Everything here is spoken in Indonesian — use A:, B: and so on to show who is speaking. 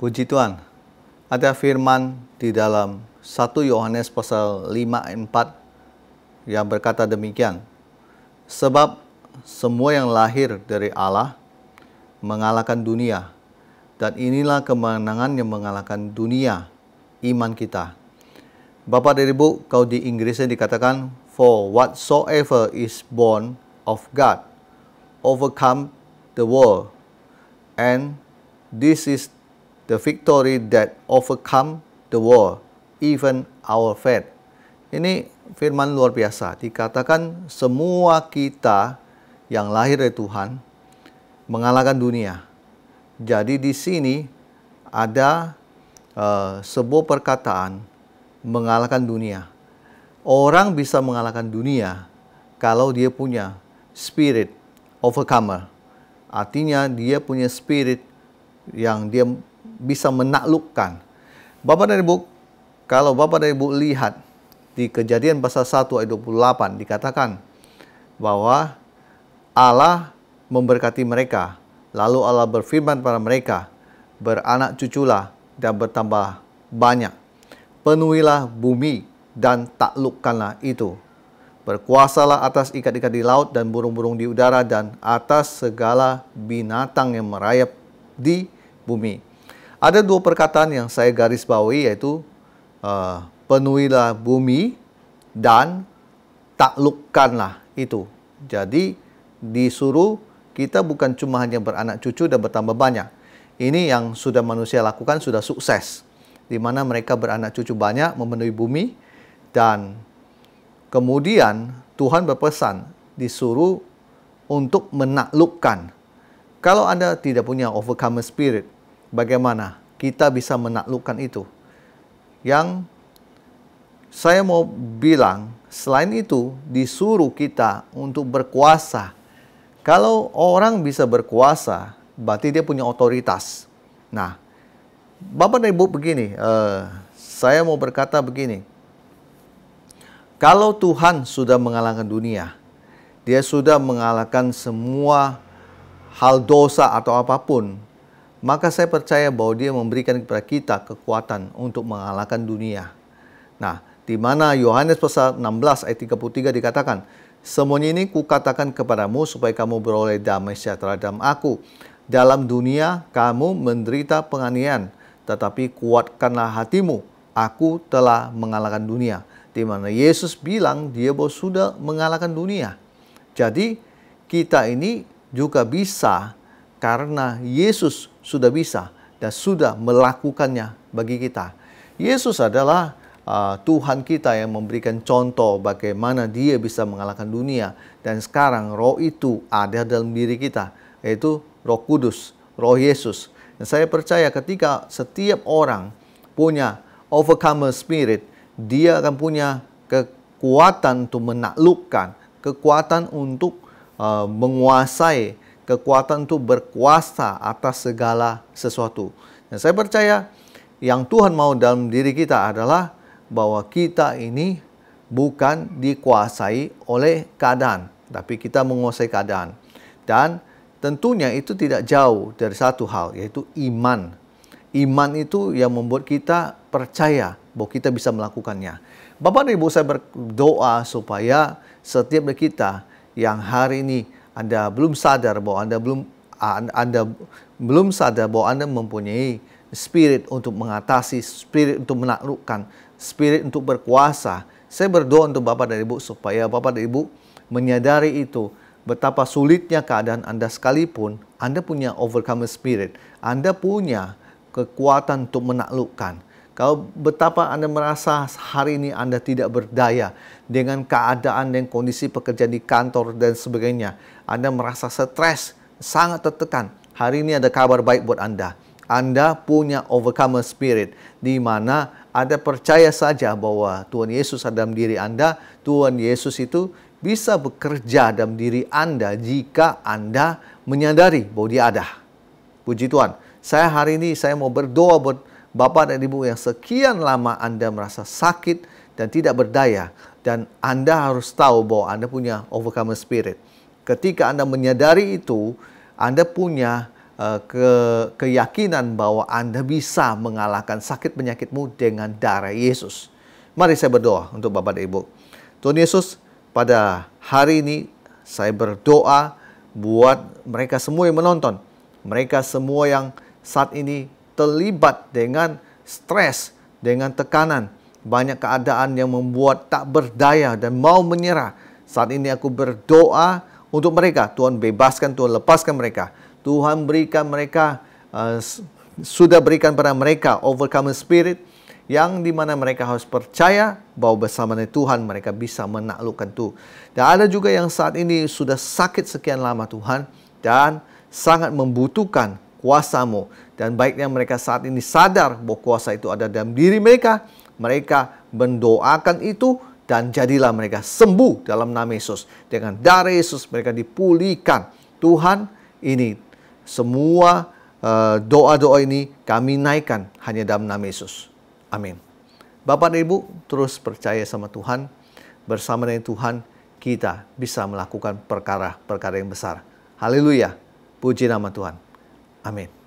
A: Puji Tuhan. Ada firman di dalam 1 Yohanes pasal 5 ayat 4 yang berkata demikian. Sebab semua yang lahir dari Allah mengalahkan dunia dan inilah kemenangan yang mengalahkan dunia iman kita. Bapak dari Ibu, kau di Inggrisnya dikatakan for whatsoever is born of God overcome the world and this is the victory that overcome the world, even our faith. Ini firman luar biasa. Dikatakan semua kita yang lahir dari Tuhan mengalahkan dunia. Jadi di sini ada uh, sebuah perkataan mengalahkan dunia. Orang bisa mengalahkan dunia kalau dia punya spirit overcomer. Artinya dia punya spirit yang dia bisa menaklukkan. Bapak dan Ibu, kalau Bapak dan Ibu lihat di kejadian pasal 1 ayat 28 dikatakan bahwa Allah memberkati mereka. Lalu Allah berfirman pada mereka, beranak cuculah dan bertambah banyak. Penuhilah bumi dan taklukkanlah itu. Berkuasalah atas ikat-ikat di laut dan burung-burung di udara dan atas segala binatang yang merayap di bumi. Ada dua perkataan yang saya garis bawahi yaitu uh, penuhilah bumi dan taklukkanlah itu. Jadi disuruh kita bukan cuma hanya beranak cucu dan bertambah banyak. Ini yang sudah manusia lakukan sudah sukses. Di mana mereka beranak cucu banyak memenuhi bumi dan kemudian Tuhan berpesan disuruh untuk menaklukkan. Kalau Anda tidak punya overcomer spirit, bagaimana kita bisa menaklukkan itu. Yang saya mau bilang, selain itu disuruh kita untuk berkuasa. Kalau orang bisa berkuasa, berarti dia punya otoritas. Nah, Bapak dan Ibu begini, uh, saya mau berkata begini. Kalau Tuhan sudah mengalahkan dunia, dia sudah mengalahkan semua hal dosa atau apapun, maka saya percaya bahwa Dia memberikan kepada kita kekuatan untuk mengalahkan dunia. Nah, di mana Yohanes pasal 16 ayat 33 dikatakan, Semuanya ini kukatakan kepadamu supaya kamu beroleh damai sejahtera dalam aku. Dalam dunia kamu menderita penganiayaan, tetapi kuatkanlah hatimu. Aku telah mengalahkan dunia. Di mana Yesus bilang dia bahwa sudah mengalahkan dunia. Jadi kita ini juga bisa karena Yesus sudah bisa dan sudah melakukannya bagi kita. Yesus adalah uh, Tuhan kita yang memberikan contoh bagaimana dia bisa mengalahkan dunia. Dan sekarang roh itu ada dalam diri kita, yaitu roh kudus, roh Yesus. Dan saya percaya ketika setiap orang punya overcomer spirit, dia akan punya kekuatan untuk menaklukkan, kekuatan untuk uh, menguasai kekuatan itu berkuasa atas segala sesuatu. Dan saya percaya yang Tuhan mau dalam diri kita adalah bahwa kita ini bukan dikuasai oleh keadaan, tapi kita menguasai keadaan. Dan tentunya itu tidak jauh dari satu hal, yaitu iman. Iman itu yang membuat kita percaya bahwa kita bisa melakukannya. Bapak dan Ibu saya berdoa supaya setiap kita yang hari ini anda belum sadar bahwa Anda belum ah, Anda belum sadar bahwa Anda mempunyai spirit untuk mengatasi, spirit untuk menaklukkan, spirit untuk berkuasa. Saya berdoa untuk Bapak dan Ibu supaya Bapak dan Ibu menyadari itu betapa sulitnya keadaan Anda sekalipun, Anda punya overcome spirit. Anda punya kekuatan untuk menaklukkan. Kalau betapa Anda merasa hari ini Anda tidak berdaya dengan keadaan dan kondisi pekerjaan di kantor dan sebagainya. Anda merasa stres, sangat tertekan. Hari ini ada kabar baik buat Anda. Anda punya overcomer spirit di mana Anda percaya saja bahwa Tuhan Yesus ada dalam diri Anda. Tuhan Yesus itu bisa bekerja dalam diri Anda jika Anda menyadari bahwa dia ada. Puji Tuhan. Saya hari ini saya mau berdoa buat Bapak dan Ibu yang sekian lama Anda merasa sakit dan tidak berdaya dan Anda harus tahu bahwa Anda punya overcomer spirit. Ketika Anda menyadari itu, Anda punya uh, ke keyakinan bahwa Anda bisa mengalahkan sakit penyakitmu dengan darah Yesus. Mari saya berdoa untuk Bapak dan Ibu. Tuhan Yesus, pada hari ini saya berdoa buat mereka semua yang menonton, mereka semua yang saat ini terlibat dengan stres, dengan tekanan. Banyak keadaan yang membuat tak berdaya dan mau menyerah. Saat ini aku berdoa untuk mereka. Tuhan bebaskan, Tuhan lepaskan mereka. Tuhan berikan mereka, uh, sudah berikan pada mereka overcoming spirit yang di mana mereka harus percaya bahwa bersama dengan Tuhan mereka bisa menaklukkan itu. Dan ada juga yang saat ini sudah sakit sekian lama Tuhan dan sangat membutuhkan kuasamu dan baiknya mereka saat ini sadar bahwa kuasa itu ada dalam diri mereka. Mereka mendoakan itu dan jadilah mereka sembuh dalam nama Yesus. Dengan darah Yesus mereka dipulihkan. Tuhan ini semua eh, doa-doa ini kami naikkan hanya dalam nama Yesus. Amin. Bapak dan Ibu terus percaya sama Tuhan. Bersama dengan Tuhan kita bisa melakukan perkara-perkara yang besar. Haleluya. Puji nama Tuhan. Amin.